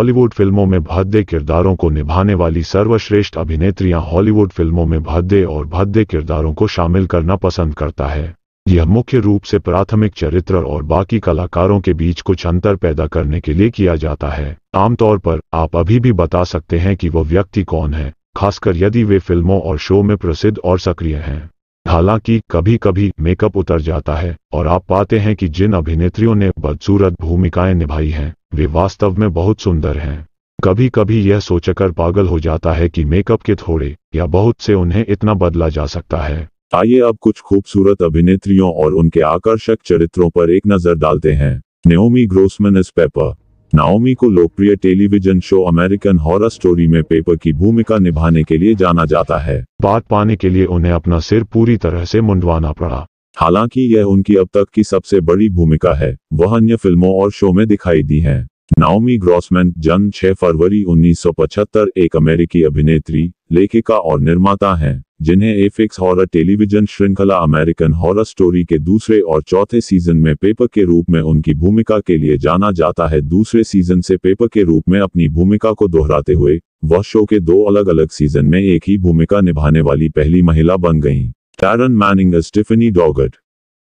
Hollywood फिल्मों में भद्दे किरदारों को निभाने वाली सर्वश्रेष्ठ अभिनेत्रियां हॉलीवुड फिल्मों में भद्दे और भद्दे किरदारों को शामिल करना पसंद करता है यह मुख्य रूप से प्राथमिक चरित्र और बाकी कलाकारों के बीच कुछ अंतर पैदा करने के लिए किया जाता है आमतौर पर आप अभी भी बता सकते हैं कि वह व्यक्ति कौन है खासकर यदि वे फिल्मों और शो में प्रसिद्ध और सक्रिय हैं हालांकि कभी कभी मेकअप उतर जाता है और आप पाते हैं कि जिन अभिनेत्रियों ने बदसूरत भूमिकाएं निभाई हैं वे वास्तव में बहुत सुंदर हैं कभी कभी यह सोचकर पागल हो जाता है कि मेकअप के थोड़े या बहुत से उन्हें इतना बदला जा सकता है आइए अब कुछ खूबसूरत अभिनेत्रियों और उनके आकर्षक चरित्रों पर एक नजर डालते हैं नेोमी ग्रोसमन इस पेपर नाओमी को लोकप्रिय television show American horror story में पेपर की भूमिका निभाने के लिए जाना जाता है बात पाने के लिए उन्हें अपना सिर पूरी तरह से मुंडवाना पड़ा हालांकि यह उनकी अब तक की सबसे बड़ी भूमिका है वह अन्य फिल्मों और शो में दिखाई दी है नाओमी ग्रॉसमैन जन्म 6 फरवरी 1975 एक अमेरिकी अभिनेत्री लेखिका और निर्माता हैं जिन्हें एफिक्स हॉरर टेलीविजन श्रृंखला अमेरिकन हॉरर स्टोरी के दूसरे और चौथे सीजन में पेपर के रूप में उनकी भूमिका के लिए जाना जाता है दूसरे सीजन से पेपर के रूप में अपनी भूमिका को दोहराते हुए वह शो के दो अलग अलग सीजन में एक ही भूमिका निभाने वाली पहली महिला बन गई टैरन मैनिंग स्टिफनी डॉगट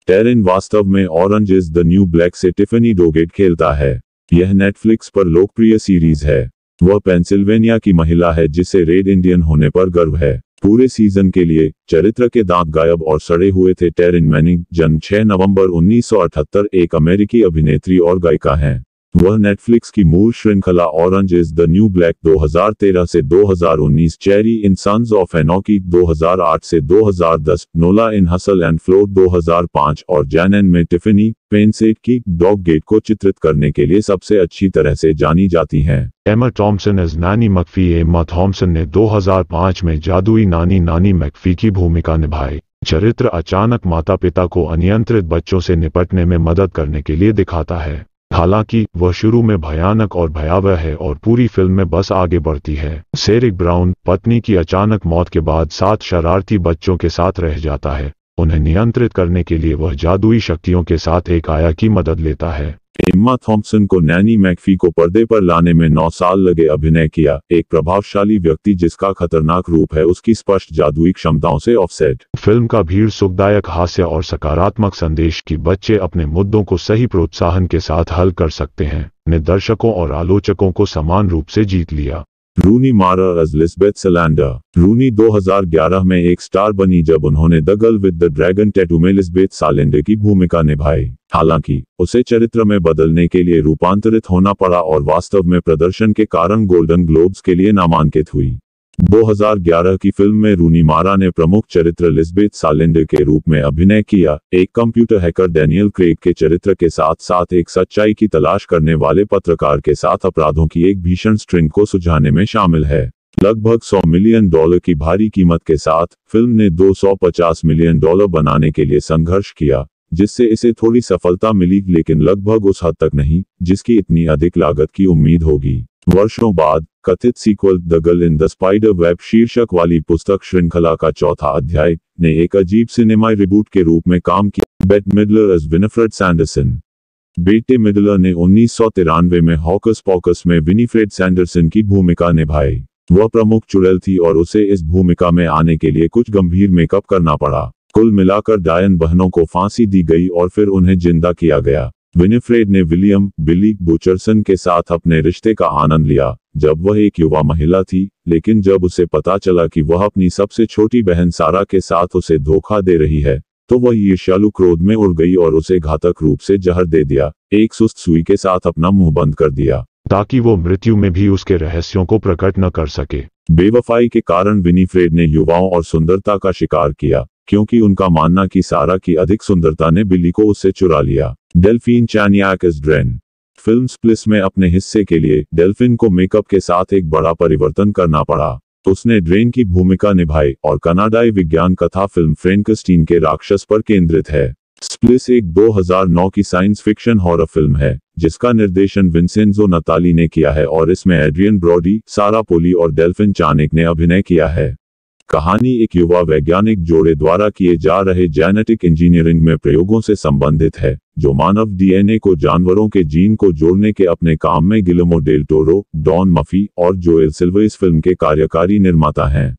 टेरिन वास्तव में Orange is the New Black से टिफनी डोगेट खेलता है यह नेटफ्लिक्स पर लोकप्रिय सीरीज है वह पेंसिल्वेनिया की महिला है जिसे रेड इंडियन होने पर गर्व है पूरे सीजन के लिए चरित्र के दांत गायब और सड़े हुए थे टेरिन मैनिंग जन्म 6 नवंबर 1978 एक अमेरिकी अभिनेत्री और गायिका हैं वह नेटफ्लिक्स की मूल श्रृंखला Orange is the New Black 2013 से 2019 चेरी इन सन्स ऑफ एनोकी 2008 से 2010 Nola in Hustle and Flow 2005 और एन में टिफिनी पेनसेट की डॉग गेट को चित्रित करने के लिए सबसे अच्छी तरह से जानी जाती हैं। एमा टॉम्पसन एज नानी मकफी एमा थॉमसन ने 2005 में जादुई नानी नानी मकफी की भूमिका निभाई चरित्र अचानक माता पिता को अनियंत्रित बच्चों से निपटने में मदद करने के लिए दिखाता है हालांकि वह शुरू में भयानक और भयावह है और पूरी फिल्म में बस आगे बढ़ती है सेरिक ब्राउन पत्नी की अचानक मौत के बाद सात शरारती बच्चों के साथ रह जाता है उन्हें नियंत्रित करने के लिए वह जादुई शक्तियों के साथ एक आया की मदद लेता है एम्मा थॉम्पसन को नैनी मैकफी को पर्दे पर लाने में नौ साल लगे अभिनय किया एक प्रभावशाली व्यक्ति जिसका खतरनाक रूप है उसकी स्पष्ट जादुई क्षमताओं से ऑफसेट फिल्म का भीड़ सुखदायक हास्य और सकारात्मक संदेश कि बच्चे अपने मुद्दों को सही प्रोत्साहन के साथ हल कर सकते हैं ने दर्शकों और आलोचकों को समान रूप से जीत लिया रूनी मारा एज लिस्बेथ सलैंडर रूनी 2011 में एक स्टार बनी जब उन्होंने The Girl with the Dragon Tattoo में लिस्बेथ सालेंडर की भूमिका निभाई हालांकि उसे चरित्र में बदलने के लिए रूपांतरित होना पड़ा और वास्तव में प्रदर्शन के कारण गोल्डन ग्लोब्स के लिए नामांकित हुई 2011 की फिल्म में रूनी मारा ने प्रमुख चरित्र लिस्बेथ सालिंडर के रूप में अभिनय किया एक कंप्यूटर हैकर डेनियल क्रेग के चरित्र के साथ साथ एक सच्चाई की तलाश करने वाले पत्रकार के साथ अपराधों की एक भीषण स्ट्रिंग को सुझाने में शामिल है लगभग 100 मिलियन डॉलर की भारी कीमत के साथ फिल्म ने 250 मिलियन डॉलर बनाने के लिए संघर्ष किया जिससे इसे थोड़ी सफलता मिली लेकिन लगभग उस हद तक नहीं जिसकी इतनी अधिक लागत की उम्मीद होगी वर्षों बाद कथित sequel the Girl in the Spider Web शीर्षक वाली पुस्तक श्रृंखला का चौथा अध्याय ने एक अजीब सिनेमा रिबूट के रूप में काम किया बेट मिडलर एज विनफ्रेड सैंडरसन बेटे मिडलर ने उन्नीस में हॉकस पॉकस में विनीफ्रेड सैंडरसन की भूमिका निभाई वह प्रमुख चुड़ैल थी और उसे इस भूमिका में आने के लिए कुछ गंभीर मेकअप करना पड़ा कुल मिलाकर डायन बहनों को फांसी दी गई और फिर उन्हें जिंदा किया गया विनिफ्रेड ने विलियम बिली बुचरसन के साथ अपने रिश्ते का आनंद लिया जब वह एक युवा महिला थी लेकिन जब उसे पता चला कि वह अपनी सबसे छोटी बहन सारा के साथ उसे धोखा दे रही है तो वह ईर्ष्यालु क्रोध में उड़ गई और उसे घातक रूप से जहर दे दिया एक सुस्त सुई के साथ अपना मुंह बंद कर दिया ताकि वो मृत्यु में भी उसके रहस्यों को प्रकट न कर सके बेवफाई के कारण विनीफ्रेड ने युवाओं और सुंदरता का शिकार किया क्योंकि उनका मानना कि सारा की अधिक सुंदरता ने बिली को उससे चुरा लिया Delphine Chaneac is Dren film Splice में अपने हिस्से के लिए डेल्फिन को मेकअप के साथ एक बड़ा परिवर्तन करना पड़ा उसने ड्रेन की भूमिका निभाई और कनाडाई विज्ञान कथा फिल्म फ्रेंकस्टीन के राक्षस पर केंद्रित है स्प्लिस एक 2009 की साइंस फिक्शन हॉरर फिल्म है जिसका निर्देशन विंसेंजो नताली ने किया है और इसमें एड्रियन ब्रॉडी सारा पोली और डेल्फिन चानिक ने अभिनय किया है कहानी एक युवा वैज्ञानिक जोड़े द्वारा किए जा रहे जेनेटिक इंजीनियरिंग में प्रयोगों से संबंधित है जो मानव डीएनए को जानवरों के जीन को जोड़ने के अपने काम में गिलमो डेल्टोरो डॉन मफी और जोएल इस फिल्म के कार्यकारी निर्माता हैं